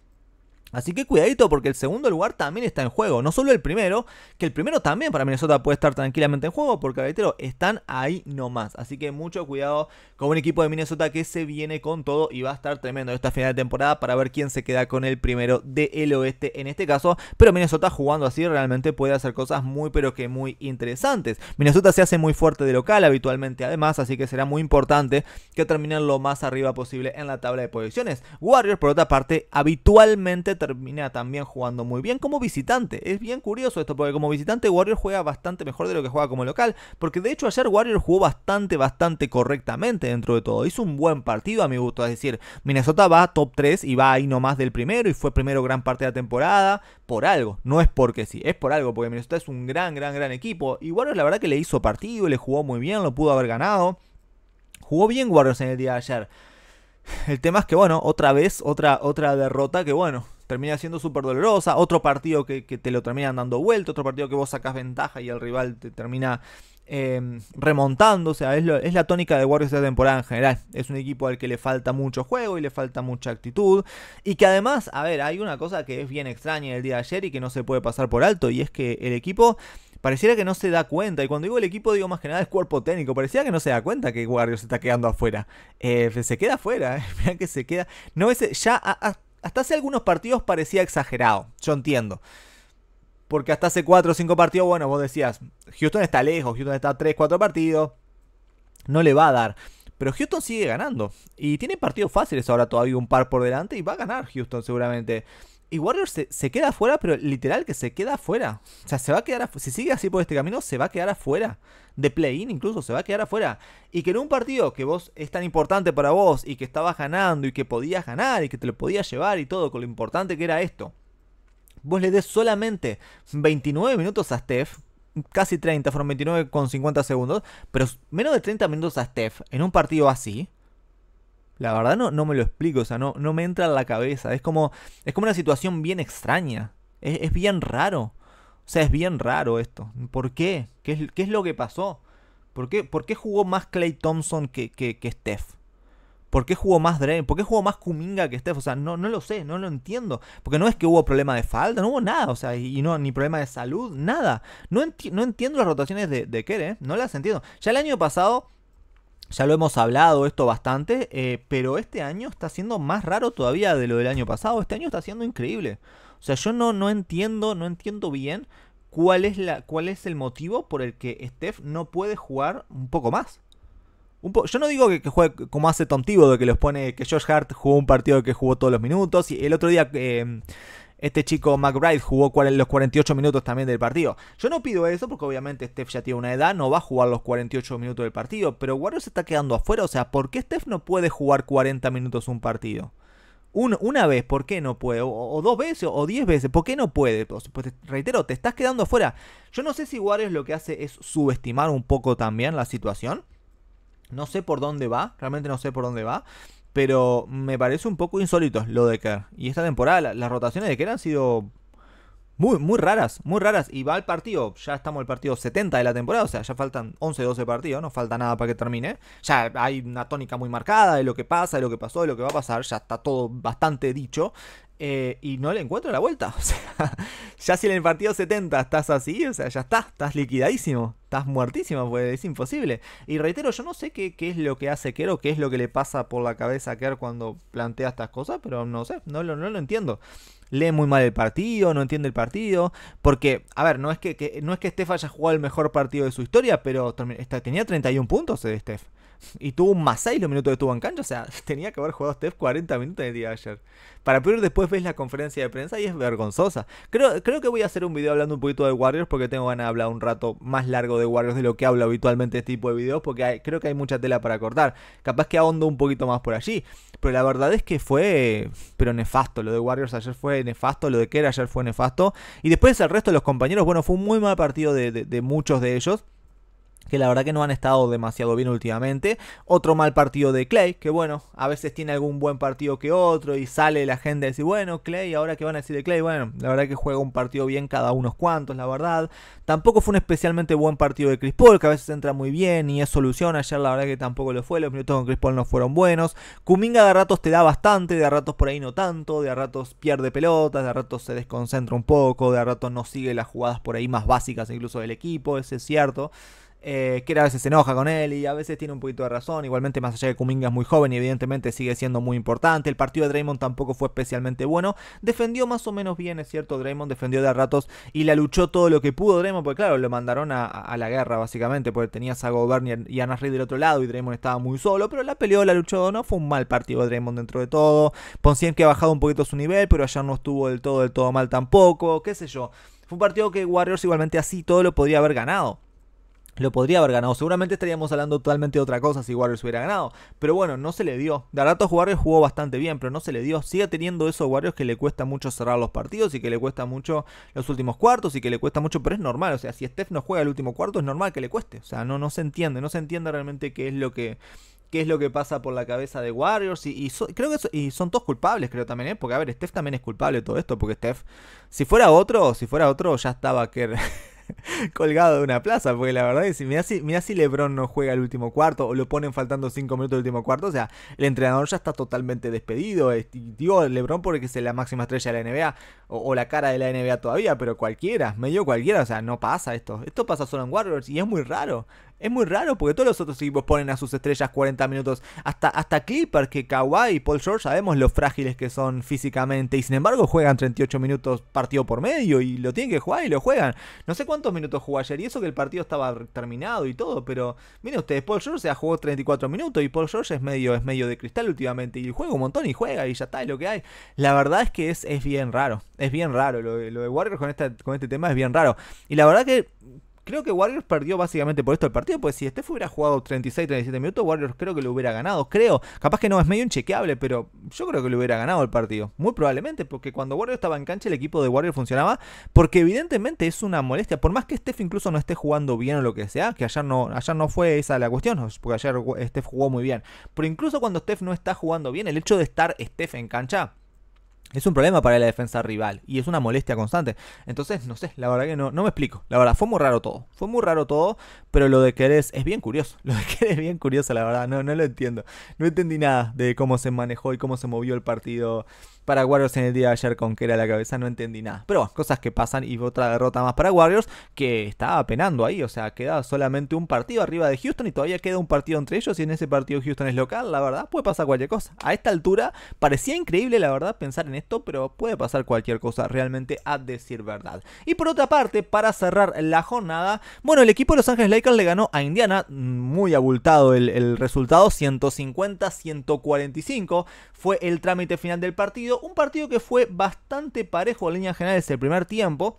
Así que cuidadito porque el segundo lugar también está en juego. No solo el primero, que el primero también para Minnesota puede estar tranquilamente en juego porque, reitero, están ahí nomás. Así que mucho cuidado con un equipo de Minnesota que se viene con todo y va a estar tremendo esta final de temporada para ver quién se queda con el primero del el oeste en este caso. Pero Minnesota jugando así realmente puede hacer cosas muy pero que muy interesantes. Minnesota se hace muy fuerte de local habitualmente además, así que será muy importante que terminen lo más arriba posible en la tabla de posiciones. Warriors por otra parte habitualmente termina también jugando muy bien como visitante. Es bien curioso esto, porque como visitante Warrior juega bastante mejor de lo que juega como local. Porque de hecho ayer Warrior jugó bastante, bastante correctamente dentro de todo. Hizo un buen partido a mi gusto. Es decir, Minnesota va top 3 y va ahí nomás del primero y fue primero gran parte de la temporada. Por algo. No es porque sí, es por algo. Porque Minnesota es un gran, gran, gran equipo. Y Warrior la verdad que le hizo partido, le jugó muy bien, lo pudo haber ganado. Jugó bien Warriors en el día de ayer. El tema es que, bueno, otra vez, otra, otra derrota que, bueno, termina siendo súper dolorosa. Otro partido que, te lo terminan dando vuelta, otro partido que vos sacás ventaja y el rival te termina em, remontando. Ah, o sea, es, la tónica de Warriors esta temporada en general. Es un equipo al que le falta mucho juego y le falta mucha actitud. Y que además, a ver, hay una cosa que es bien extraña el día de ayer y que no se puede pasar por alto, y es que el equipo. Pareciera que no se da cuenta, y cuando digo el equipo digo más que nada es cuerpo técnico, pareciera que no se da cuenta que Warriors está quedando afuera. Eh, se queda afuera, eh. que se queda. No ese... ya ha hasta hace algunos partidos parecía exagerado, yo entiendo. Porque hasta hace cuatro o cinco partidos, bueno, vos decías, Houston está lejos, Houston está 3, 4 partidos, no le va a dar. Pero Houston sigue ganando. Y tiene partidos fáciles ahora todavía un par por delante y va a ganar Houston seguramente. Y Warriors se, queda afuera, pero literal que se queda afuera. O sea, se va a quedar Si sigue así por este camino, se va a quedar afuera. De play-in incluso, se va a quedar afuera. Y que en un partido que vos es tan importante para vos y que estabas ganando y que podías ganar y que te lo podías llevar y todo, con lo importante que era esto. Vos le des solamente 29 minutos a Steph, casi 30, fueron 29 con 50 segundos, pero menos de 30 minutos a Steph en un partido así la verdad no, no me lo explico, o sea, no, no me entra en la cabeza. Es como, es como una situación bien extraña. Es, bien raro. O sea, es bien raro esto. ¿Por qué? ¿Qué es, lo que pasó? ¿Por qué, ¿Por qué, jugó más Clay Thompson que, que, Steph? ¿Por qué jugó más Dre? ¿Por qué jugó más Kuminga que Steph? O sea, no, no lo sé, no lo entiendo. Porque no es que hubo problema de falta, no hubo nada, o sea, y, no, ni problema de salud, nada. No, no entiendo las rotaciones de, de Kerr, ¿eh? No las entiendo. Ya el año pasado ya lo hemos hablado esto bastante, eh, pero este año está siendo más raro todavía de lo del año pasado. Este año está siendo increíble. O sea, yo no, no entiendo, no entiendo bien cuál es, la, cuál es el motivo por el que Steph no puede jugar un poco más. Un yo no digo que, que, juegue como hace Tom de que los pone que Josh Hart jugó un partido que jugó todos los minutos y el otro día eh, este chico McBride jugó los 48 minutos también del partido. Yo no pido eso porque obviamente Steph ya tiene una edad, no va a jugar los 48 minutos del partido, pero Warriors se está quedando afuera. O sea, ¿por qué Steph no puede jugar 40 minutos un partido? una vez, ¿por qué no puede? O, dos veces, o diez veces, ¿por qué no puede? Pues, reitero, te estás quedando afuera. Yo no sé si Warriors lo que hace es subestimar un poco también la situación. No sé por dónde va, realmente no sé por dónde va pero me parece un poco insólito lo de Kerr. Y esta temporada las rotaciones de Kerr han sido muy, muy raras, muy raras. Y va al partido, ya estamos en el partido 70 de la temporada, o sea, ya faltan 11, 12 partidos, no falta nada para que termine. Ya hay una tónica muy marcada de lo que pasa, de lo que pasó, de lo que va a pasar, ya está todo bastante dicho. Eh, y no le encuentro la vuelta. O sea, ya si en el partido 70 estás así, o sea, ya estás, estás liquidadísimo, estás muertísimo, pues es imposible. Y reitero, yo no sé qué, es lo que hace Kerr o qué es lo que le pasa por la cabeza a Kerr cuando plantea estas cosas, pero no sé, no lo, no lo entiendo. Lee muy mal el partido, no entiende el partido. Porque, a ver, no es que, no es que Steph haya jugado el mejor partido de su historia, pero tenía 31 puntos de eh, Steph y tuvo un más 6 los minutos que estuvo en cancha. O sea, tenía que haber jugado Steph 40 minutos el día de ayer. Para peor, después ves la conferencia de prensa y es vergonzosa. Creo, creo que voy a hacer un video hablando un poquito de Warriors porque tengo ganas de hablar un rato más largo de Warriors de lo que hablo habitualmente este tipo de videos porque creo que hay mucha tela para cortar. Capaz que ahondo un poquito más por allí. Pero la verdad es que fue, pero nefasto. Lo de Warriors ayer fue nefasto, lo de Kerr ayer fue nefasto. Y después el resto de los compañeros, bueno, fue un muy mal partido de muchos de ellos que la verdad que no han estado demasiado bien últimamente. Otro mal partido de Clay, que bueno, a veces tiene algún buen partido que otro y sale la gente y decir, bueno, Clay, ahora que van a decir de Clay, bueno, la verdad que juega un partido bien cada unos cuantos, la verdad. Tampoco fue un especialmente buen partido de Chris Paul, que a veces entra muy bien y es solución. Ayer la verdad que tampoco lo fue, los minutos con Chris Paul no fueron buenos. Kuminga de a ratos te da bastante, de a ratos por ahí no tanto, de a ratos pierde pelotas, de a ratos se desconcentra un poco, de a ratos no sigue las jugadas por ahí más básicas incluso del equipo, ese es cierto que eh, a veces se enoja con él y a veces tiene un poquito de razón. Igualmente, más allá de que Kuminga es muy joven y evidentemente sigue siendo muy importante. El partido de Draymond tampoco fue especialmente bueno. Defendió más o menos bien, es cierto, Draymond defendió de ratos y la luchó todo lo que pudo Draymond, porque claro, lo mandaron a, la guerra básicamente, porque tenías a Gobern y a Nasri del otro lado y Draymond estaba muy solo, pero la peleó, la luchó, no fue un mal partido de Draymond dentro de todo. Poncien que ha bajado un poquito su nivel, pero allá no estuvo del todo, del todo mal tampoco, qué sé yo. Fue un partido que Warriors igualmente así todo lo podría haber ganado lo podría haber ganado. Seguramente estaríamos hablando totalmente de otra cosa si Warriors hubiera ganado. Pero bueno, no se le dio. De ratos Warriors jugó bastante bien, pero no se le dio. Sigue teniendo esos Warriors que le cuesta mucho cerrar los partidos y que le cuesta mucho los últimos cuartos y que le cuesta mucho, pero es normal. O sea, si Steph no juega el último cuarto, es normal que le cueste. O sea, no, no se entiende, no se entiende realmente qué es lo que qué es lo que pasa por la cabeza de Warriors. Y, creo que y son todos culpables, creo también, ¿eh? Porque, a ver, Steph también es culpable de todo esto, porque Steph, si fuera otro, si fuera otro, ya estaba que colgado de una plaza, porque la verdad es, que si, si Lebron no juega el último cuarto o lo ponen faltando 5 minutos del último cuarto, o sea, el entrenador ya está totalmente despedido. Digo Lebron porque es la máxima estrella de la NBA o, o, la cara de la NBA todavía, pero cualquiera, medio cualquiera, o sea, no pasa esto. Esto pasa solo en Warriors y es muy raro. Es muy raro porque todos los otros equipos ponen a sus estrellas 40 minutos. Hasta, hasta aquí que Kawhi y Paul George sabemos lo frágiles que son físicamente. Y sin embargo juegan 38 minutos partido por medio y lo tienen que jugar y lo juegan. No sé cuántos minutos jugó ayer y eso que el partido estaba terminado y todo. Pero miren ustedes, Paul George ya jugó 34 minutos y Paul George es medio, es medio de cristal últimamente. Y juega un montón y juega y ya está, es lo que hay. La verdad es que es, bien raro. Es bien raro. Lo, de Warriors con, con este tema es bien raro. Y la verdad que Creo que Warriors perdió básicamente por esto el partido, pues si Steph hubiera jugado 36, 37 minutos, Warriors creo que lo hubiera ganado. Creo, capaz que no, es medio inchequeable, pero yo creo que lo hubiera ganado el partido. Muy probablemente, porque cuando Warriors estaba en cancha, el equipo de Warriors funcionaba, porque evidentemente es una molestia. Por más que Steph incluso no esté jugando bien o lo que sea, que ayer no, ayer no fue esa la cuestión, porque ayer Steph jugó muy bien. Pero incluso cuando Steph no está jugando bien, el hecho de estar Steph en cancha es un problema para la defensa rival y es una molestia constante. Entonces, no sé, la verdad que no, no me explico. La verdad, fue muy raro todo. Fue muy raro todo, pero lo de eres... es bien curioso. Lo de querer es bien curioso, la verdad. No, no lo entiendo. No entendí nada de cómo se manejó y cómo se movió el partido para Warriors en el día de ayer con que era la cabeza, no entendí nada. Pero bueno, cosas que pasan y otra derrota más para Warriors que estaba penando ahí, o sea, queda solamente un partido arriba de Houston y todavía queda un partido entre ellos y en ese partido Houston es local, la verdad, puede pasar cualquier cosa. A esta altura parecía increíble, la verdad, pensar en esto, pero puede pasar cualquier cosa realmente a decir verdad. Y por otra parte, para cerrar la jornada, bueno, el equipo de Los Ángeles Lakers le ganó a Indiana, muy abultado el resultado, 150-145 fue el trámite final del partido un partido que fue bastante parejo a líneas generales el primer tiempo,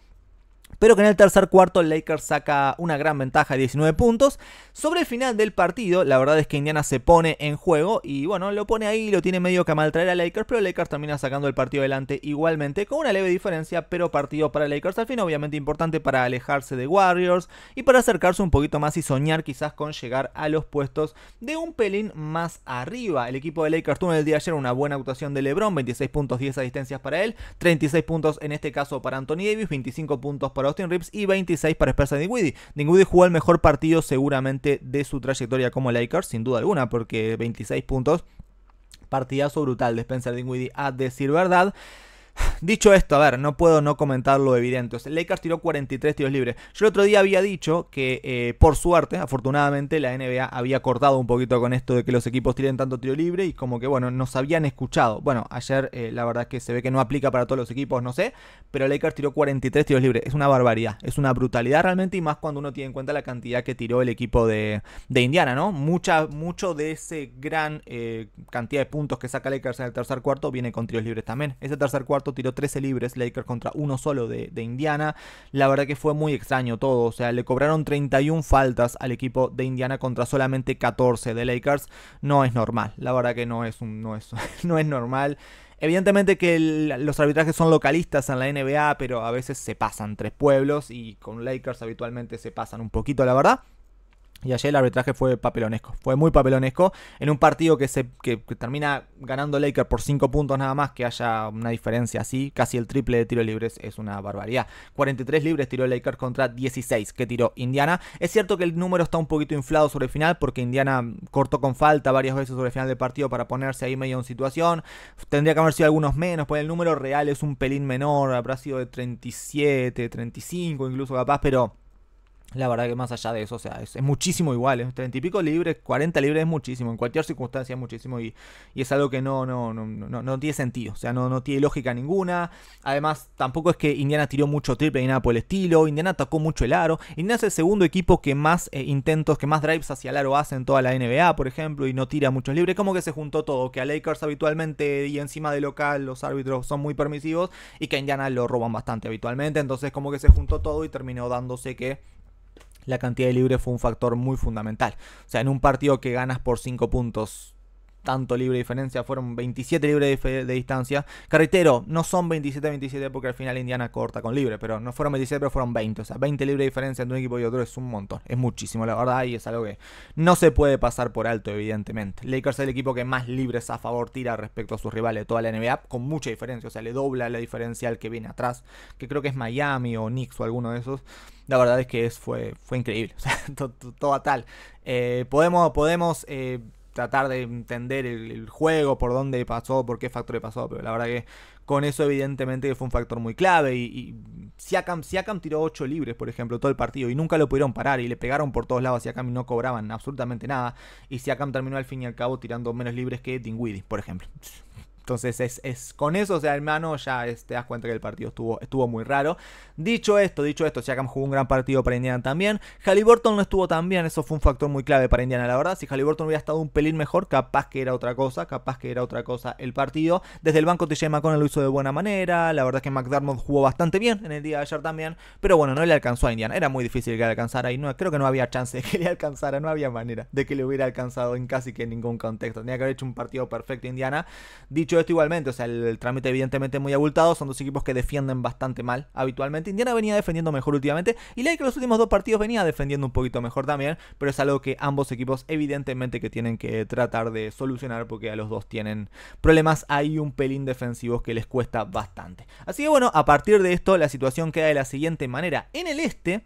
pero que en el tercer cuarto Lakers saca una gran ventaja de 19 puntos. Sobre el final del partido, la verdad es que Indiana se pone en juego y bueno, lo pone ahí, lo tiene medio que maltraer a Lakers, pero Lakers termina sacando el partido adelante igualmente con una leve diferencia, pero partido para Lakers al fin, obviamente importante para alejarse de Warriors y para acercarse un poquito más y soñar quizás con llegar a los puestos de un pelín más arriba. El equipo de Lakers tuvo el día de ayer una buena actuación de LeBron, 26 puntos, 10 asistencias para él, 36 puntos en este caso para Anthony Davis, 25 puntos para Austin Reeves y 26 para Spencer Dinwiddie. Dinwiddie jugó el mejor partido seguramente de su trayectoria como Lakers, sin duda alguna, porque 26 puntos partidazo brutal de Spencer Dinwiddie, a decir verdad. Dicho esto, a ver, no puedo no comentar lo evidente. O sea, Lakers tiró 43 tiros libres. Yo el otro día había dicho que, eh, por suerte, afortunadamente, la NBA había cortado un poquito con esto de que los equipos tiren tanto tiro libre y como que, bueno, nos habían escuchado. Bueno, ayer eh, la verdad es que se ve que no aplica para todos los equipos, no sé, pero Lakers tiró 43 tiros libres. Es una barbaridad, es una brutalidad realmente y más cuando uno tiene en cuenta la cantidad que tiró el equipo de, Indiana, ¿no? Mucha, mucho de ese gran eh, cantidad de puntos que saca Lakers en el tercer cuarto viene con tiros libres también. Ese tercer cuarto tiró 13 libres, Lakers contra uno solo de, Indiana. La verdad que fue muy extraño todo, o sea, le cobraron 31 faltas al equipo de Indiana contra solamente 14 de Lakers. No es normal, la verdad que no es, no es, no es normal. Evidentemente que los arbitrajes son localistas en la NBA, pero a veces se pasan tres pueblos y con Lakers habitualmente se pasan un poquito, la verdad. Y ayer el arbitraje fue papelonesco. Fue muy papelonesco. En un partido que, se, termina ganando Lakers por 5 puntos nada más, que haya una diferencia así. Casi el triple de tiros libres es una barbaridad. 43 libres tiró Lakers contra 16 que tiró Indiana. Es cierto que el número está un poquito inflado sobre el final porque Indiana cortó con falta varias veces sobre el final del partido para ponerse ahí medio en situación. Tendría que haber sido algunos menos, pues el número real es un pelín menor. Habrá sido de 37, 35 incluso capaz, pero la verdad que más allá de eso, o sea, es, muchísimo igual. 30 y pico libres, 40 libres es muchísimo. En cualquier circunstancia es muchísimo. Y, es algo que no, no, no, no, tiene sentido. O sea, no, no tiene lógica ninguna. Además, tampoco es que Indiana tiró mucho triple ni nada por el estilo. Indiana atacó mucho el aro. Indiana es el segundo equipo que más eh, intentos, que más drives hacia el aro hace en toda la NBA, por ejemplo. Y no tira muchos libres. Como que se juntó todo. Que a Lakers habitualmente y encima de local los árbitros son muy permisivos. Y que a Indiana lo roban bastante habitualmente. Entonces como que se juntó todo y terminó dándose que la cantidad de libres fue un factor muy fundamental. O sea, en un partido que ganas por 5 puntos tanto libre de diferencia, fueron 27 libres de, distancia. Carretero, no son 27-27 porque al final Indiana corta con libre, pero no fueron 27, pero fueron 20. O sea, 20 libres de diferencia entre un equipo y otro es un montón, es muchísimo, la verdad, y es algo que no se puede pasar por alto, evidentemente. Lakers es el equipo que más libres a favor tira respecto a sus rivales de toda la NBA, con mucha diferencia, o sea, le dobla la diferencial que viene atrás, que creo que es Miami o Knicks o alguno de esos la verdad es que fue, fue increíble. O sea, todo, tal. Eh, podemos podemos eh, tratar de entender el, juego, por dónde pasó, por qué factor pasó, pero la verdad que con eso evidentemente fue un factor muy clave y, y Siakam, tiró 8 libres, por ejemplo, todo el partido y nunca lo pudieron parar y le pegaron por todos lados a Siakam y no cobraban absolutamente nada y Siakam terminó al fin y al cabo tirando menos libres que Dinwiddie, por ejemplo. Entonces, es, con eso, o sea, hermano, ya te este, das cuenta que el partido estuvo, estuvo muy raro. Dicho esto, dicho esto, Siakam jugó un gran partido para Indiana también. Halliburton no estuvo tan bien, eso fue un factor muy clave para Indiana, la verdad. Si Halliburton hubiera estado un pelín mejor, capaz que era otra cosa, capaz que era otra cosa el partido. Desde el banco TJ McConnell lo hizo de buena manera, la verdad es que McDermott jugó bastante bien en el día de ayer también, pero bueno, no le alcanzó a Indiana, era muy difícil que le alcanzara y no, creo que no había chance de que le alcanzara, no había manera de que le hubiera alcanzado en casi que ningún contexto. Tenía que haber hecho un partido perfecto Indiana. Dicho esto igualmente, o sea, el, trámite evidentemente muy abultado, son dos equipos que defienden bastante mal habitualmente. Indiana venía defendiendo mejor últimamente y que los últimos dos partidos venía defendiendo un poquito mejor también, pero es algo que ambos equipos evidentemente que tienen que tratar de solucionar porque a los dos tienen problemas ahí un pelín defensivos que les cuesta bastante. Así que bueno, a partir de esto la situación queda de la siguiente manera. En el este,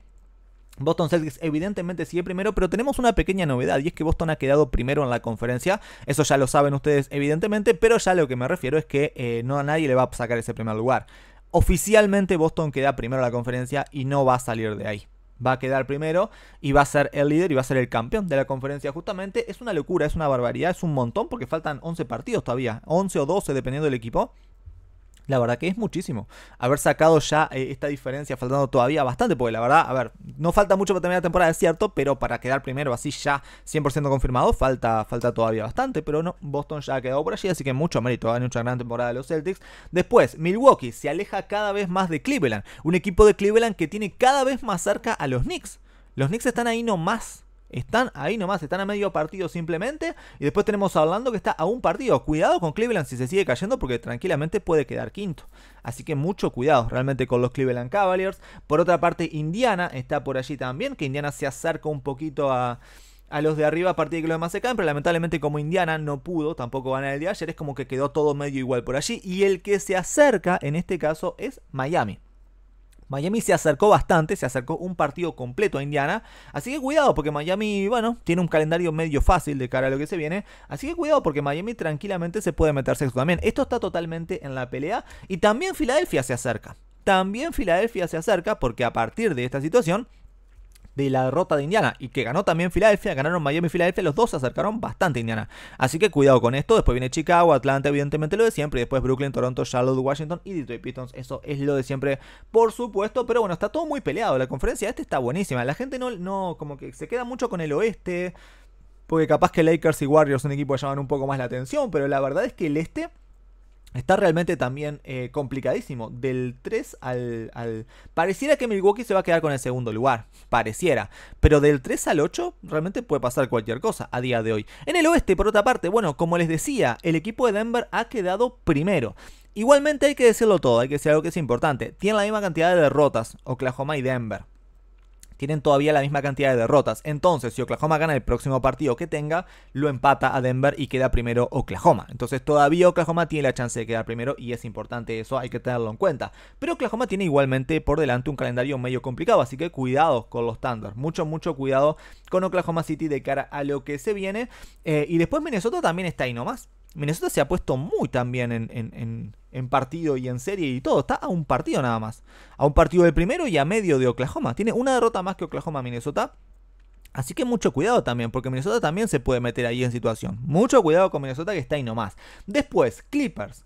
Boston Celtics evidentemente sigue primero, pero tenemos una pequeña novedad y es que Boston ha quedado primero en la conferencia. Eso ya lo saben ustedes evidentemente, pero ya lo que me refiero es que eh, no a nadie le va a sacar ese primer lugar. Oficialmente Boston queda primero en la conferencia y no va a salir de ahí va a quedar primero y va a ser el líder y va a ser el campeón de la conferencia. Justamente es una locura, es una barbaridad, es un montón porque faltan 11 partidos todavía, 11 o 12 dependiendo del equipo. La verdad que es muchísimo. Haber sacado ya eh, esta diferencia, faltando todavía bastante, porque la verdad, a ver, no falta mucho para terminar la temporada, es cierto, pero para quedar primero así ya 100% confirmado, falta, falta todavía bastante, pero no, Boston ya ha quedado por allí, así que mucho mérito, ¿eh? han hecho una gran temporada de los Celtics. Después, Milwaukee se aleja cada vez más de Cleveland, un equipo de Cleveland que tiene cada vez más cerca a los Knicks. Los Knicks están ahí nomás están ahí nomás, están a medio partido simplemente. Y después tenemos hablando que está a un partido. Cuidado con Cleveland si se sigue cayendo porque tranquilamente puede quedar quinto. Así que mucho cuidado realmente con los Cleveland Cavaliers. Por otra parte, Indiana está por allí también, que Indiana se acerca un poquito a a los de arriba a partir de que los demás se caen, pero lamentablemente como Indiana no pudo tampoco ganar el día ayer, es como que quedó todo medio igual por allí y el que se acerca en este caso es Miami. Miami se acercó bastante, se acercó un partido completo a Indiana. Así que cuidado, porque Miami, bueno, tiene un calendario medio fácil de cara a lo que se viene. Así que cuidado, porque Miami tranquilamente se puede meterse sexto también. Esto está totalmente en la pelea. Y también Filadelfia se acerca. También Filadelfia se acerca porque a partir de esta situación de la derrota de Indiana y que ganó también Filadelfia, ganaron Miami y Filadelfia, los dos se acercaron bastante Indiana. Así que cuidado con esto, después viene Chicago, Atlanta, evidentemente lo de siempre, y después Brooklyn, Toronto, Charlotte, Washington y Detroit Pistons, eso es lo de siempre, por supuesto, pero bueno, está todo muy peleado, la conferencia este está buenísima, la gente no, no como que se queda mucho con el oeste, porque capaz que Lakers y Warriors son equipos que llaman un poco más la atención, pero la verdad es que el este Está realmente también eh, complicadísimo. Del 3 al, al, Pareciera que Milwaukee se va a quedar con el segundo lugar. Pareciera. Pero del 3 al 8 realmente puede pasar cualquier cosa a día de hoy. En el oeste, por otra parte, bueno, como les decía, el equipo de Denver ha quedado primero. Igualmente hay que decirlo todo, hay que decir algo que es importante. tiene la misma cantidad de derrotas, Oklahoma y Denver tienen todavía la misma cantidad de derrotas. Entonces, si Oklahoma gana el próximo partido que tenga, lo empata a Denver y queda primero Oklahoma. Entonces, todavía Oklahoma tiene la chance de quedar primero y es importante eso, hay que tenerlo en cuenta. Pero Oklahoma tiene igualmente por delante un calendario medio complicado, así que cuidado con los Thunder. Mucho, mucho cuidado con Oklahoma City de cara a lo que se viene. Eh, y después Minnesota también está ahí nomás. Minnesota se ha puesto muy también en, en en partido y en serie y todo. Está a un partido nada más. A un partido del primero y a medio de Oklahoma. Tiene una derrota más que Oklahoma Minnesota. Así que mucho cuidado también, porque Minnesota también se puede meter ahí en situación. Mucho cuidado con Minnesota que está ahí nomás. Después, Clippers.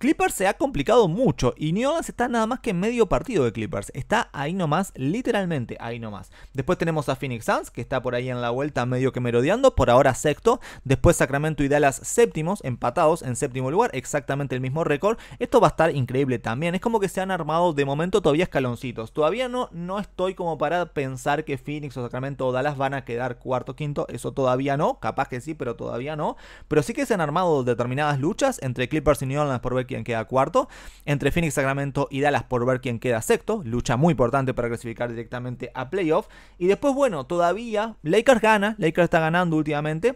Clippers se ha complicado mucho y New Orleans está nada más que medio partido de Clippers. Está ahí nomás, literalmente ahí nomás. Después tenemos a Phoenix Suns, que está por ahí en la vuelta medio que merodeando, por ahora sexto. Después Sacramento y Dallas séptimos, empatados en séptimo lugar, exactamente el mismo récord. Esto va a estar increíble también. Es como que se han armado de momento todavía escaloncitos. Todavía no, no estoy como para pensar que Phoenix o Sacramento o Dallas van a quedar cuarto, quinto. Eso todavía no. Capaz que sí, pero todavía no. Pero sí que se han armado determinadas luchas entre Clippers y New Orleans por ver quién queda cuarto. Entre Phoenix, Sacramento y Dallas por ver quién queda sexto. Lucha muy importante para clasificar directamente a playoff. Y después, bueno, todavía Lakers gana. Lakers está ganando últimamente.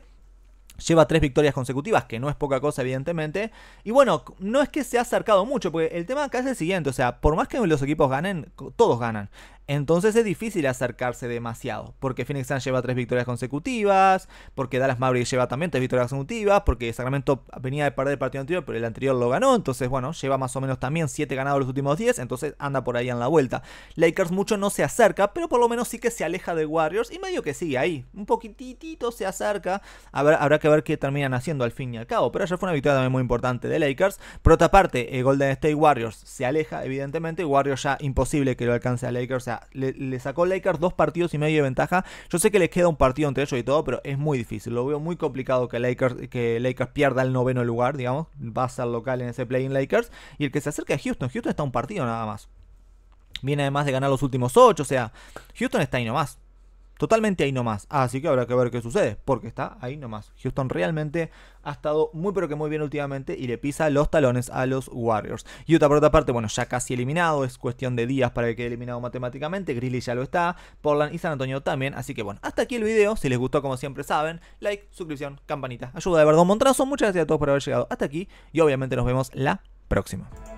Lleva tres victorias consecutivas, que no es poca cosa, evidentemente. Y bueno, no es que se ha acercado mucho, porque el tema acá es el siguiente: o sea, por más que los equipos ganen, todos ganan. Entonces es difícil acercarse demasiado, porque Phoenix Sun lleva tres victorias consecutivas, porque Dallas Mavericks lleva también tres victorias consecutivas, porque Sacramento venía de perder el partido anterior, pero el anterior lo ganó, entonces bueno, lleva más o menos también siete ganados los últimos 10, entonces anda por ahí en la vuelta. Lakers mucho no se acerca, pero por lo menos sí que se aleja de Warriors y medio que sigue ahí, un poquitito se acerca, habrá, habrá que ver qué terminan haciendo al fin y al cabo, pero ya fue una victoria también muy importante de Lakers. Por otra parte, eh, Golden State Warriors se aleja, evidentemente, Warriors ya imposible que lo alcance a Lakers, le, sacó Lakers dos partidos y medio de ventaja. Yo sé que les queda un partido entre ellos y todo, pero es muy difícil. Lo veo muy complicado que Lakers, que Lakers pierda el noveno lugar, digamos. Va a ser local en ese play-in Lakers. Y el que se acerca a Houston, Houston está un partido nada más. Viene además de ganar los últimos ocho, o sea, Houston está ahí nomás totalmente ahí nomás. Así que habrá que ver qué sucede, porque está ahí nomás. Houston realmente ha estado muy pero que muy bien últimamente y le pisa los talones a los Warriors. Utah por otra parte, bueno, ya casi eliminado, es cuestión de días para que quede eliminado matemáticamente, Grizzly ya lo está, Portland y San Antonio también, así que bueno, hasta aquí el video, si les gustó como siempre saben, like, suscripción, campanita, ayuda de verdad montrazo, muchas gracias a todos por haber llegado hasta aquí y obviamente nos vemos la próxima.